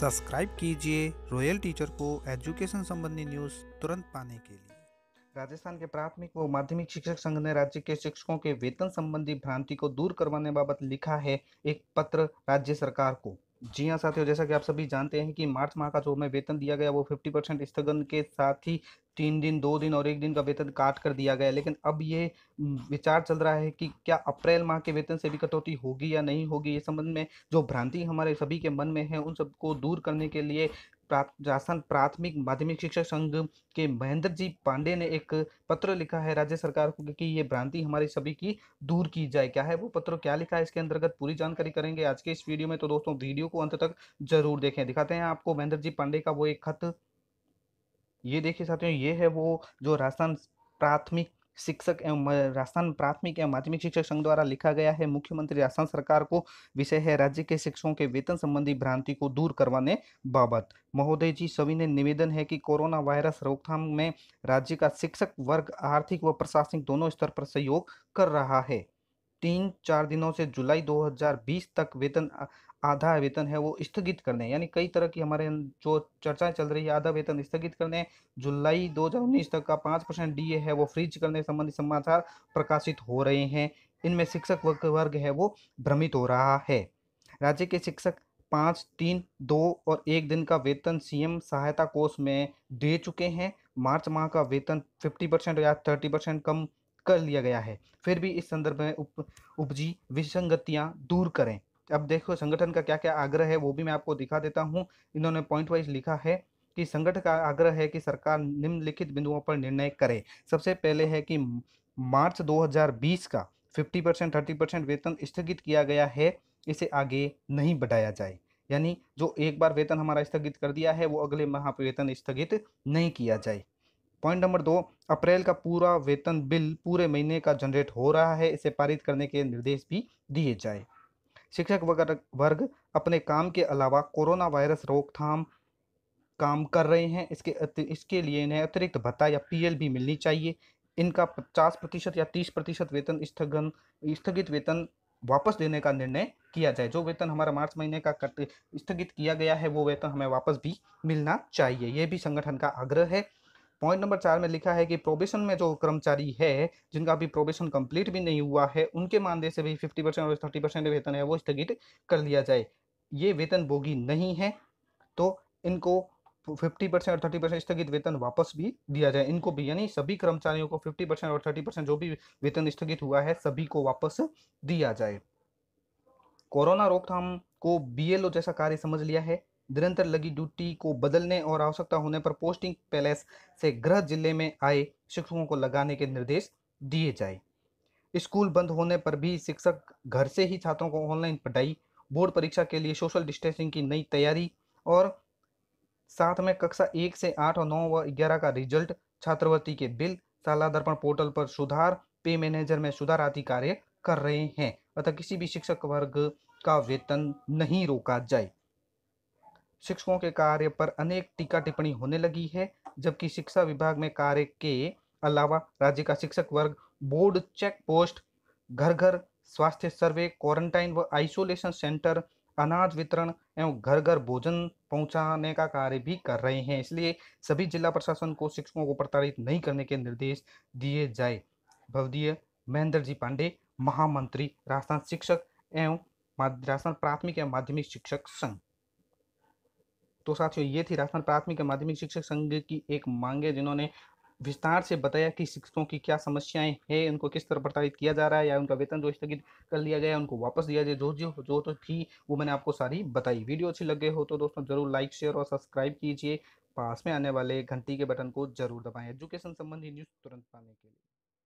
subscribe कीजिए royal teacher को education संबंधी न्यूज तुरंत पाने के लिए राजस्थान के प्राथमिक व माध्यमिक शिक्षक संघ ने राज्य के शिक्षकों के वेतन संबंधी भ्रांति को दूर करवाने बाबत लिखा है एक पत्र राज्य सरकार को जी हाँ साथियों जैसा कि आप सभी जानते हैं कि मार्च माह का जो हमें वेतन दिया गया वो फिफ्टी परसेंट स्थगन के साथ ही तीन दिन दो दिन और एक दिन का वेतन काट कर दिया गया लेकिन अब ये विचार चल रहा है कि क्या अप्रैल माह के वेतन से भी कटौती होगी या नहीं होगी ये संबंध में जो भ्रांति हमारे सभी के मन में है उन सबको दूर करने के लिए राजस्थान प्राथमिक माध्यमिक शिक्षक संघ के महेंद्र जी पांडे ने एक पत्र लिखा है राज्य सरकार को कि ये भ्रांति हमारी सभी की दूर की जाए क्या है वो पत्र क्या लिखा है इसके अंतर्गत पूरी जानकारी करेंगे आज के इस वीडियो में तो दोस्तों वीडियो को अंत तक जरूर देखें दिखाते हैं आपको महेंद्र जी पांडे का वो एक खत ये देखिए साथियों ये है वो जो राजस्थान प्राथमिक शिक्षक एवं राजस्थान प्राथमिक एवं माध्यमिक शिक्षक संघ द्वारा लिखा गया है मुख्यमंत्री राजस्थान सरकार को विषय है राज्य के शिक्षकों के वेतन संबंधी भ्रांति को दूर करवाने बाबत महोदय जी सभी ने निवेदन है कि कोरोना वायरस रोकथाम में राज्य का शिक्षक वर्ग आर्थिक व प्रशासनिक दोनों स्तर पर सहयोग कर रहा है तीन चार दिनों से जुलाई 2020 तक वेतन आधा वेतन है वो स्थगित करने यानी कई तरह की हमारे जो चर्चाएं चल रही है आधा वेतन स्थगित करने जुलाई 2019 तक का पाँच परसेंट डी है वो फ्रीज करने संबंधी समाचार प्रकाशित हो रहे हैं इनमें शिक्षक वर्ग है वो भ्रमित हो रहा है राज्य के शिक्षक पाँच तीन दो और एक दिन का वेतन सीएम सहायता कोष में दे चुके हैं मार्च माह का वेतन फिफ्टी परसेंट या थर्टी परसेंट कम कर लिया गया है फिर भी इस संदर्भ में उप उपजी विसंगतियाँ दूर करें अब देखो संगठन का क्या क्या आग्रह है वो भी मैं आपको दिखा देता हूँ इन्होंने पॉइंट वाइज लिखा है कि संगठन का आग्रह है कि सरकार निम्नलिखित बिंदुओं पर निर्णय करे सबसे पहले है कि मार्च 2020 का 50 परसेंट थर्टी परसेंट वेतन स्थगित किया गया है इसे आगे नहीं बढ़ाया जाए यानी जो एक बार वेतन हमारा स्थगित कर दिया है वो अगले माह वेतन स्थगित नहीं किया जाए पॉइंट नंबर दो अप्रैल का पूरा वेतन बिल पूरे महीने का जनरेट हो रहा है इसे पारित करने के निर्देश भी दिए जाए शिक्षक वर्ग अपने काम के अलावा कोरोना वायरस रोकथाम काम कर रहे हैं इसके इसके लिए इन्हें अतिरिक्त भत्ता या पीएल भी मिलनी चाहिए इनका पचास प्रतिशत या तीस प्रतिशत वेतन स्थगन स्थगित वेतन वापस देने का निर्णय किया जाए जो वेतन हमारा मार्च महीने का स्थगित किया गया है वो वेतन हमें वापस भी मिलना चाहिए यह भी संगठन का आग्रह है पॉइंट नंबर चार में लिखा है कि प्रोबेशन में जो कर्मचारी है जिनका अभी प्रोबेशन कंप्लीट भी नहीं हुआ है उनके मानदेय से भी फिफ्टी परसेंट और थर्टी परसेंट वेतन है वो स्थगित कर लिया जाए ये वेतन भोगी नहीं है तो इनको फिफ्टी परसेंट और थर्टी परसेंट स्थगित वेतन वापस भी दिया जाए इनको भी यानी सभी कर्मचारियों को फिफ्टी परसेंट और थर्टी परसेंट जो भी वेतन स्थगित हुआ है सभी को वापस दिया जाए कोरोना रोकथाम को बीएलओ जैसा कार्य समझ लिया है निरंतर लगी ड्यूटी को बदलने और आवश्यकता होने पर पोस्टिंग पैलेस से गृह जिले में आए शिक्षकों को लगाने के निर्देश दिए जाए स्कूल बंद होने पर भी शिक्षक घर से ही छात्रों को ऑनलाइन पढ़ाई बोर्ड परीक्षा के लिए सोशल डिस्टेंसिंग की नई तैयारी और साथ में कक्षा एक से आठ और नौ व ग्यारह का रिजल्ट छात्रवृत्ति के बिल शाला दर्पण पोर्टल पर सुधार पे मैनेजर में सुधार आदि कार्य कर रहे हैं अतः किसी भी शिक्षक वर्ग का वेतन नहीं रोका जाए शिक्षकों के कार्य पर अनेक टीका टिप्पणी होने लगी है जबकि शिक्षा विभाग में कार्य के अलावा राज्य का शिक्षक वर्ग बोर्ड चेक पोस्ट घर घर स्वास्थ्य सर्वे क्वारंटाइन व आइसोलेशन सेंटर अनाज वितरण एवं घर घर भोजन पहुंचाने का कार्य भी कर रहे हैं इसलिए सभी जिला प्रशासन को शिक्षकों को प्रताड़ित नहीं करने के निर्देश दिए जाए भवदीय महेंद्र जी पांडे महामंत्री राजस्थान शिक्षक एवं राजस्थान प्राथमिक एवं माध्यमिक शिक्षक संघ तो साथियों ये थी राजस्थान प्राथमिक माध्यमिक शिक्षक संघ की एक मांगे जिन्होंने विस्तार से बताया कि शिक्षकों की क्या समस्याएं हैं उनको किस तरह प्रताड़ित किया जा रहा है या उनका वेतन जो स्थगित कर लिया गया है उनको वापस दिया जाए जो जो जो तो थी वो मैंने आपको सारी बताई वीडियो अच्छी गई हो तो दोस्तों जरूर लाइक शेयर और सब्सक्राइब कीजिए पास में आने वाले घंटी के बटन को जरूर दबाएं एजुकेशन संबंधी न्यूज़ तुरंत पाने के लिए